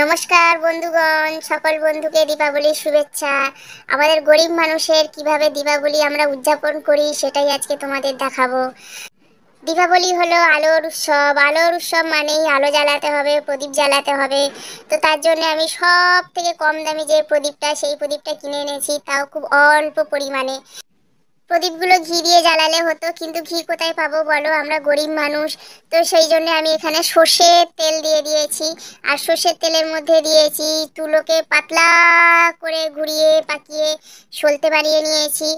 নমস্কার বন্ধুগণ সকল বন্ধুকে দীপাবলির শুভেচ্ছা আমাদের গরিব মানুষের কিভাবে দীপাবলি আমরা উদযাপন করি সেটাই আজকে তোমাদের দেখাবো দীপাবলি হলো আলোর উৎসব আলোর উৎসব মানেই আলো জ্বালাতে হবে প্রদীপ জ্বালাতে হবে তো তার জন্য আমি সব থেকে কম দামি যে প্রদীপটা সেই প্রদীপটা কিনে এনেছি তাও খুব অল্প পরিমাণে প্রদীপগুলো ঘি দিয়ে জ্বালালে হতো কিন্তু ঘি কোথায় পাবো বলো আমরা গরিব মানুষ তো সেই জন্য আমি এখানে সর্ষের তেল দিয়ে দিয়েছি আর সর্ষের তেলের মধ্যে দিয়েছি তুলোকে পাতলা করে ঘুরিয়ে পাকিয়ে সলতে বানিয়ে নিয়েছি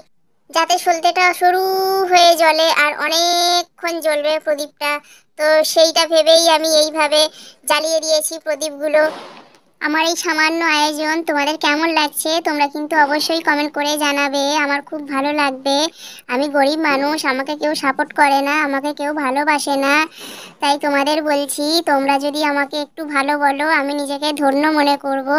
যাতে সলতেটা সরু হয়ে জ্বলে আর অনেকক্ষণ জ্বলবে প্রদীপটা তো সেইটা ভেবেই আমি এইভাবে জ্বালিয়ে দিয়েছি প্রদীপগুলো আমার এই সামান্য আয়োজন তোমাদের কেমন লাগছে তোমরা কিন্তু অবশ্যই কমেন্ট করে জানাবে আমার খুব ভালো লাগবে আমি গরিব মানুষ আমাকে কেউ সাপোর্ট করে না আমাকে কেউ ভালোবাসে না তাই তোমাদের বলছি তোমরা যদি আমাকে একটু ভালো বলো আমি নিজেকে ধন্য মনে করব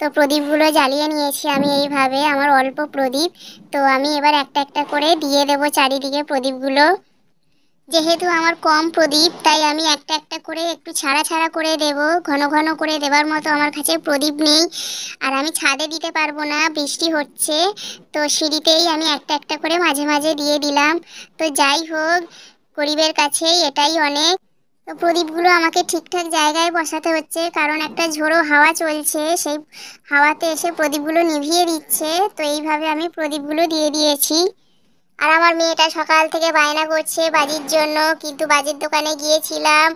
তো প্রদীপগুলো জ্বালিয়ে নিয়েছি আমি এইভাবে আমার অল্প প্রদীপ তো আমি এবার একটা একটা করে দিয়ে দেবো চারিদিকে প্রদীপগুলো যেহেতু আমার কম প্রদীপ তাই আমি একটা একটা করে একটু ছাড়া ছাড়া করে দেব ঘন ঘন করে দেবার মতো আমার কাছে প্রদীপ নেই আর আমি ছাদে দিতে পারবো না বৃষ্টি হচ্ছে তো সিঁড়িতেই আমি একটা একটা করে মাঝে মাঝে দিয়ে দিলাম তো যাই হোক গরিবের কাছে এটাই অনেক তো প্রদীপগুলো আমাকে ঠিকঠাক জায়গায় বসাতে হচ্ছে কারণ একটা ঝোড়ো হাওয়া চলছে সেই হাওয়াতে এসে প্রদীপগুলো নিভিয়ে দিচ্ছে তো এইভাবে আমি প্রদীপগুলো দিয়ে দিয়েছি আর আমার মেয়েটা সকাল থেকে বায়না করছে বাজির জন্য কিন্তু বাজির দোকানে গিয়েছিলাম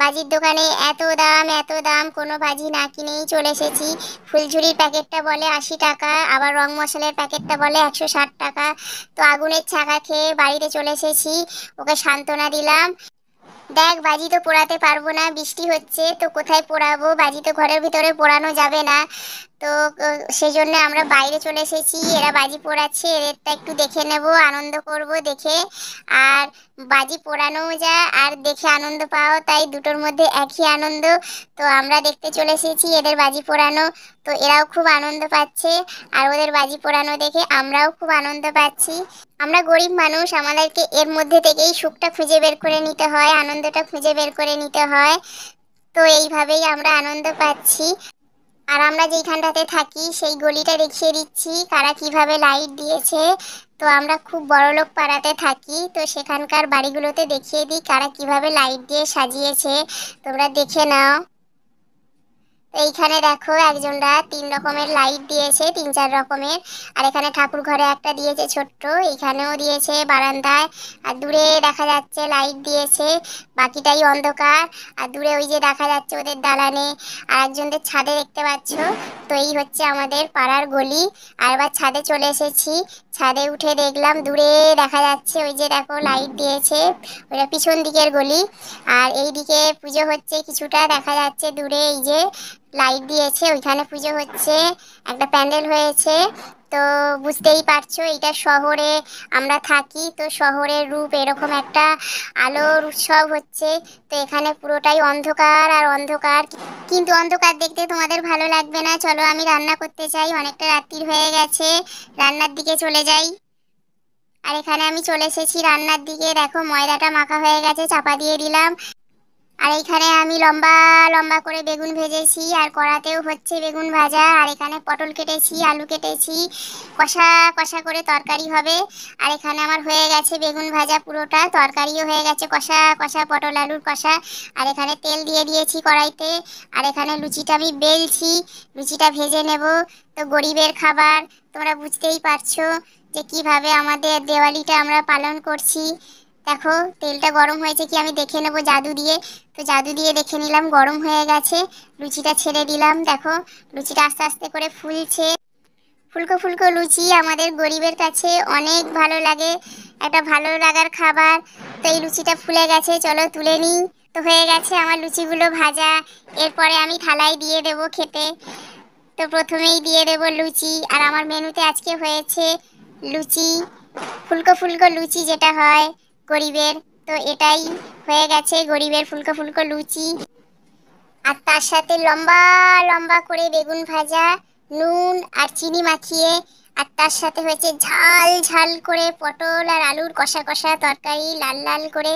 বাজির দোকানে এত দাম এত দাম কোনো বাজি না কিনেই চলে এসেছি ফুলঝুরির প্যাকেটটা বলে আশি টাকা আবার রং মশলার প্যাকেটটা বলে একশো ষাট টাকা তো আগুনের ছাকা খেয়ে বাড়িতে চলে এসেছি ওকে সান্ত্বনা দিলাম দেখ বাজি তো পোড়াতে পারবো না বৃষ্টি হচ্ছে তো কোথায় পোড়াবো বাজি তো ঘরের ভিতরে পোড়ানো যাবে না তো সেই জন্য আমরা বাইরে চলে এসেছি এরা বাজি পোড়াচ্ছে এদেরটা একটু দেখে নেব আনন্দ করব দেখে আর বাজি পোড়ানোও যা আর দেখে আনন্দ পাও তাই দুটোর মধ্যে একই আনন্দ তো আমরা দেখতে চলে এসেছি এদের বাজি পোড়ানো তো এরাও খুব আনন্দ পাচ্ছে আর ওদের বাজি পোড়ানো দেখে আমরাও খুব আনন্দ পাচ্ছি আমরা গরিব মানুষ আমাদেরকে এর মধ্যে থেকেই সুখটা খুঁজে বের করে নিতে হয় আনন্দটা খুঁজে বের করে নিতে হয় তো এইভাবেই আমরা আনন্দ পাচ্ছি আর আমরা যেইখানটাতে থাকি সেই গলিটা দেখিয়ে দিচ্ছি কারা কিভাবে লাইট দিয়েছে তো আমরা খুব বড়লোক পাড়াতে থাকি তো সেখানকার বাড়িগুলোতে দেখিয়ে দিই কারা কিভাবে লাইট দিয়ে সাজিয়েছে তোমরা দেখে নাও এইখানে দেখো একজনরা তিন রকমের লাইট দিয়েছে তিন চার রকমের আর এখানে ঠাকুর ঘরে একটা দিয়েছে ছোট্ট এইখানেও দিয়েছে বারান্দায় আর দূরে দেখা যাচ্ছে লাইট দিয়েছে বাকিটাই অন্ধকার আর দূরে ওই যে দেখা যাচ্ছে ওদের দালানে আর একজনদের ছাদে দেখতে পাচ্ছ তো এই হচ্ছে আমাদের পাড়ার গলি আর এবার ছাদে চলে এসেছি ছাদে উঠে দেখলাম দূরে দেখা যাচ্ছে ওই যে দেখো লাইট দিয়েছে ওটা পিছন দিকের গলি আর এই দিকে পুজো হচ্ছে কিছুটা দেখা যাচ্ছে দূরে এই যে লাইট দিয়েছে ওইখানে পুজো হচ্ছে একটা প্যান্ডেল হয়েছে তো বুঝতেই পারছো এটা শহরে আমরা থাকি তো শহরের রূপ এরকম একটা আলোর উৎসব হচ্ছে তো এখানে পুরোটাই অন্ধকার আর অন্ধকার কিন্তু অন্ধকার দেখতে তোমাদের ভালো লাগবে না চলো আমি রান্না করতে চাই অনেকটা রাত্রির হয়ে গেছে রান্নার দিকে চলে যাই আর এখানে আমি চলে এসেছি রান্নার দিকে দেখো ময়দাটা মাখা হয়ে গেছে চাপা দিয়ে দিলাম আর এইখানে আমি লম্বা লম্বা করে বেগুন ভেজেছি আর কড়াতেও হচ্ছে বেগুন ভাজা আর এখানে পটল কেটেছি আলু কেটেছি কষা কষা করে তরকারি হবে আর এখানে আমার হয়ে গেছে বেগুন ভাজা পুরোটা তরকারিও হয়ে গেছে কষা কষা পটল আলুর কষা আর এখানে তেল দিয়ে দিয়েছি কড়াইতে আর এখানে লুচিটা আমি বেলছি লুচিটা ভেজে নেব তো গরিবের খাবার তোমরা বুঝতেই পারছো যে কিভাবে আমাদের দেওয়ালিটা আমরা পালন করছি দেখো তেলটা গরম হয়েছে কি আমি দেখে নেবো জাদু দিয়ে তো জাদু দিয়ে দেখে নিলাম গরম হয়ে গেছে লুচিটা ছেড়ে দিলাম দেখো লুচিটা আস্তে আস্তে করে ফুলছে ফুলকো ফুলকো লুচি আমাদের গরিবের কাছে অনেক ভালো লাগে একটা ভালো লাগার খাবার তো এই লুচিটা ফুলে গেছে চলো তুলে নিই তো হয়ে গেছে আমার লুচিগুলো ভাজা এরপরে আমি থালায় দিয়ে দেব খেতে তো প্রথমেই দিয়ে দেব লুচি আর আমার মেনুতে আজকে হয়েছে লুচি ফুলকো ফুলকো লুচি যেটা হয় গরিবের তো এটাই হয়ে গেছে গরিবের ফুলকো ফুলকো লুচি আর তার সাথে লম্বা লম্বা করে বেগুন ভাজা নুন আর চিনি মাখিয়ে আর তার সাথে হয়েছে ঝাল ঝাল করে পটল আর আলুর কষা কষা তরকারি লাল লাল করে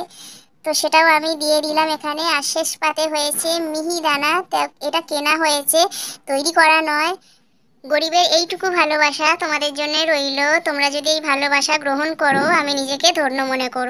তো সেটাও আমি দিয়ে দিলাম এখানে আর শেষ পাতে হয়েছে মিহিদানা এটা কেনা হয়েছে তৈরি করা নয় গরিবের এইটুকু ভালোবাসা তোমাদের জন্য রইল তোমরা যদি এই ভালোবাসা গ্রহণ করো আমি নিজেকে ধন্য মনে করো